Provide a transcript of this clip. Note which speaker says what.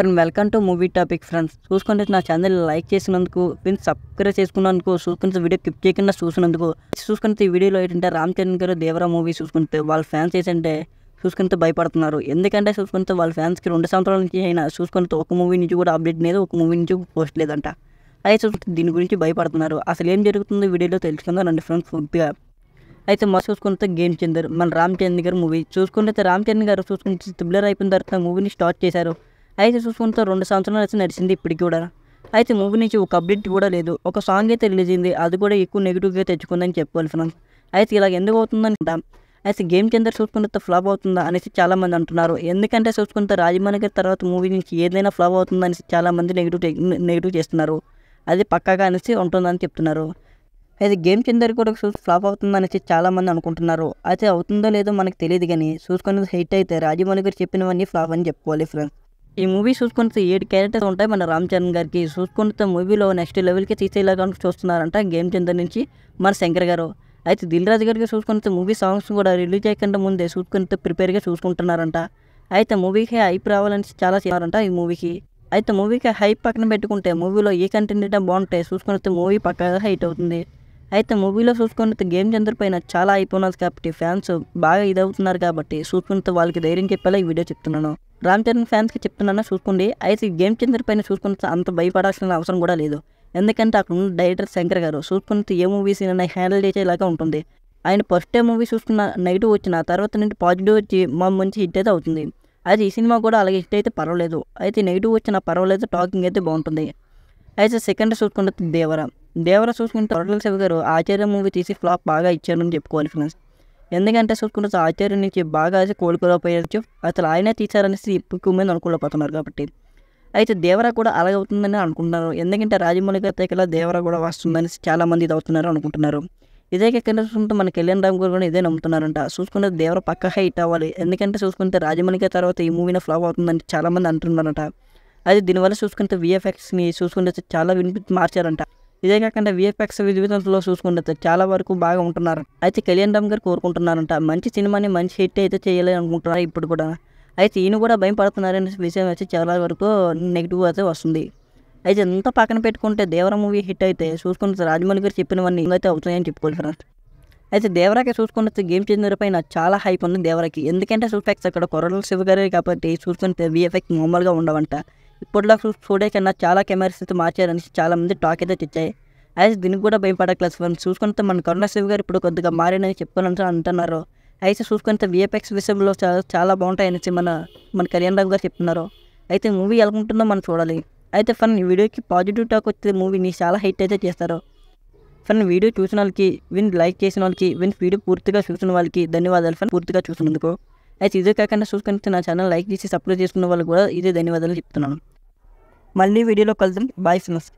Speaker 1: friend welcome to movie topic friends చూసుకుంటే నా channel like చేసినందుకు ఫ్రెండ్స్ సబ్స్క్రైబ్ చేసుకున్నందుకు చూసుకుంటే వీడియో క్లిప్ చేయకుండా చూసినందుకు చూసుకుంటే ఈ వీడియోలో ఏంటంటే రామ్ చరణ్ గారు దేవరా మూవీ చూసుకుంటే వాళ్ళ ఫ్యాన్స్ ఏంటంటే చూసుకుంటే భయపడుతున్నారు ఎందుకంటే చూసుకుంటే వాళ్ళ ఫ్యాన్స్కి రెండు సంవత్సరాల నుంచి అయినా చూసుకుంటే ఒక మూవీ నుంచి కూడా అప్డేట్ లేదు ఒక మూవీ నుంచి పోస్ట్ లేదంట అయితే చూసుకుంటే దీని గురించి భయపడుతున్నారు అసలు ఏం జరుగుతుందో వీడియోలో తెలుసుకుందాం రండి ఫ్రెండ్స్ పూర్తిగా అయితే మా చూసుకుంటే గేమ్ చందర్ మన రామ్ చంద్ గారు మూవీ చూసుకుంటే రామ్ చంద్ గారు చూసుకుంటే త్రిబ్లర్ అయిపోయిన తర్వాత మూవీని స్టార్ట్ చేశారు అయితే చూసుకుంటే రెండు సంవత్సరాలు అయితే నడిచింది ఇప్పటికి కూడా అయితే మూవీ నుంచి ఒక అప్డేట్ కూడా లేదు ఒక సాంగ్ అయితే రిలీజ్ అయింది అది కూడా ఎక్కువ నెగిటివ్గా తెచ్చుకుందని చెప్పుకోవాలి ఫ్రెండ్స్ అయితే ఇలా ఎందుకు అంటాం అయితే గేమ్ చెందర్ చూసుకున్నంత ఫ్లాప్ అవుతుందా అనేసి చాలామంది అంటున్నారు ఎందుకంటే చూసుకున్నంత రాజమౌళి గారి తర్వాత మూవీ నుంచి ఏదైనా ఫ్లాప్ అవుతుందా అనేసి చాలామంది నెగిటివ్ నెగిటివ్ చేస్తున్నారు అది పక్కాగా అనేసి ఉంటుందని చెప్తున్నారు అయితే గేమ్ చెందర్ కూడా ఫ్లాప్ అవుతుంది అనేసి చాలామంది అనుకుంటున్నారు అయితే అవుతుందో లేదో మనకు తెలియదు కానీ చూసుకునేది హైట్ అయితే రాజమౌళి గారు చెప్పినవన్నీ ఫ్లాప్ అని చెప్పుకోవాలి ఫ్రెండ్స్ ఈ మూవీ చూసుకుంటే ఏడు క్యారెక్టర్స్ ఉంటాయి మన రామ్ చరణ్ గారికి చూసుకుంటే మూవీలో నెక్స్ట్ లెవెల్కి తీసేలాగా చూస్తున్నారంట గేమ్ చందర్ నుంచి మన శంకర్ గారు అయితే దిల్ రాజు గారికి చూసుకుంటే మూవీ సాంగ్స్ కూడా రిలీజ్ చేయకుండా ముందే చూసుకుంటే ప్రిపేర్గా చూసుకుంటున్నారంట అయితే మూవీకి హైప్ రావాలని చాలా చేశారంట ఈ మూవీకి అయితే మూవీకి హైప్ పక్కన పెట్టుకుంటే మూవీలో ఏ కంటెంట్ అయితే బాగుంటాయి చూసుకుంటే మూవీ పక్కగా హైట్ అవుతుంది అయితే మూవీలో చూసుకుంటే గేమ్ చందర్ పైన చాలా అయిపోయినారు కాబట్టి ఫ్యాన్స్ బాగా ఇదవుతున్నారు కాబట్టి చూసుకున్నంత వాళ్ళకి ధైర్యం చెప్పేలా ఈ వీడియో చెప్తున్నాను రామ్ చరణ్ ఫ్యాన్స్కి చెప్తున్నాను చూసుకోండి అయితే గేమ్ చంద్ర పైన చూసుకున్నంత అంత భయపడాల్సిన అవసరం కూడా లేదు ఎందుకంటే అక్కడ ఉన్న డైరెక్టర్ శంకర్ గారు చూసుకుంటే ఏ మూవీస్ హ్యాండిల్ చేసేలాగా ఉంటుంది ఆయన ఫస్ట్ టైం మూవీ చూసుకున్న నెగిటివ్ వచ్చిన తర్వాత నుండి పాజిటివ్ వచ్చి మా మంచి హిట్ అయితే అవుతుంది అయితే ఈ సినిమా కూడా అలాగే హిట్ అయితే పర్వాలేదు అయితే నెగిటివ్ వచ్చిన పర్వాలేదు టాకింగ్ అయితే బాగుంటుంది అయితే సెకండ్ చూసుకుంటే దేవరా దేవరా చూసుకుంటే తొడల శివ గారు ఆచార్య మూవీ తీసి ఫ్లాప్ బాగా ఇచ్చారని చెప్పుకోవాలి ఫ్రెండ్స్ ఎందుకంటే చూసుకుంటే ఆచార్య నుంచి బాగా అయితే కోలుకోలేకపోయచ్చు అసలు ఆయనే తీశారనేసి ఎక్కువ మంది అనుకోలేకపోతున్నారు కాబట్టి అయితే దేవరా కూడా అలాగవుతుందని అవుతుందని అనుకుంటున్నారు ఎందుకంటే రాజమౌళి గారి దగ్గర దేవరా కూడా వస్తుందని చాలామంది ఇది అవుతున్నారు అనుకుంటున్నారు ఇదే ఎక్కడ చూసుకుంటే మన కళ్యాణ్ రామ్ గారు కూడా ఇదే నమ్ముతున్నారంట చూసుకుంటే దేవర పక్క హైట్ అవ్వాలి ఎందుకంటే చూసుకుంటే రాజమౌళి గారి తర్వాత ఈ మూవీని ఫ్లాప్ అవుతుందని చాలామంది అంటున్నారంట అది దీనివల్ల చూసుకుంటే విఎఫ్ఎక్స్ని చూసుకుంటే చాలా వినిపి మార్చారంట ఇదే కాకుండా విఎఫ్ఎక్స్ విజువల్స్లో చూసుకుంటే చాలా వరకు బాగా ఉంటున్నారు అయితే కళ్యాణ్ రామ్ గారు కోరుకుంటున్నారంట మంచి సినిమాని మంచి హిట్ అయితే చేయాలి అనుకుంటున్నారు ఇప్పుడు కూడా అయితే ఈయన కూడా భయం పడుతున్నారనే విషయం వచ్చి చాలా వరకు నెగిటివ్ అయితే వస్తుంది అయితే ఎంత పక్కన పెట్టుకుంటే దేవర మూవీ హిట్ అయితే చూసుకుంటే రాజమౌళి గారు చెప్పినవన్నీ అయితే అవుతున్నాయని చెప్పుకోవాలి ఫ్రెండ్స్ అయితే దేవరాకి చూసుకుంటే గేమ్ చేంజర్ పైన చాలా హైప్ ఉంది దేవరాకి ఎందుకంటే సూఫెక్స్ అక్కడ కొరల శివ కాబట్టి చూసుకుంటే విఎఫ్ఎక్స్ మామూలుగా ఉండవంట ఇప్పట్లో స్టూడియో కన్నా చాలా కెమెరాస్ అయితే మార్చారని చాలామంది టాక్ అయితే తెచ్చాయి అయితే దీనికి కూడా భయపడక క్లాస్ మనం చూసుకుని మన కరుణాశివ్ గారు ఇప్పుడు కొద్దిగా మారినని చెప్పుకోనంటే అంటున్నారు అయితే చూసుకుని విఎఫ్ఎక్స్ విషయంలో చాలా చాలా బాగుంటాయనేసి మన మన కళ్యాణ్ రావు గారు చెప్తున్నారు అయితే మూవీ ఎలా ఉంటుందో మనం చూడాలి అయితే ఫన్ వీడియోకి పాజిటివ్ టాక్ వచ్చే మూవీని చాలా హైట్ అయితే చేస్తారు ఫన్ వీడియో చూసిన వాళ్ళకి విన్ లైక్ చేసిన వాళ్ళకి విన్ వీడియో పూర్తిగా చూసిన వాళ్ళకి ధన్యవాదాలు ఫన్ పూర్తిగా చూసినందుకు అయితే ఇదే కాకుండా చూసుకుంటే నా ఛానల్ లైక్ చేసి సబ్స్క్రైబ్ చేసుకున్న వాళ్ళు కూడా ఇదే ధన్యవాదాలు చెప్తున్నాను మళ్ళీ వీడియోలో కలుద్దాం బాయ్ ఫ్రెండ్స్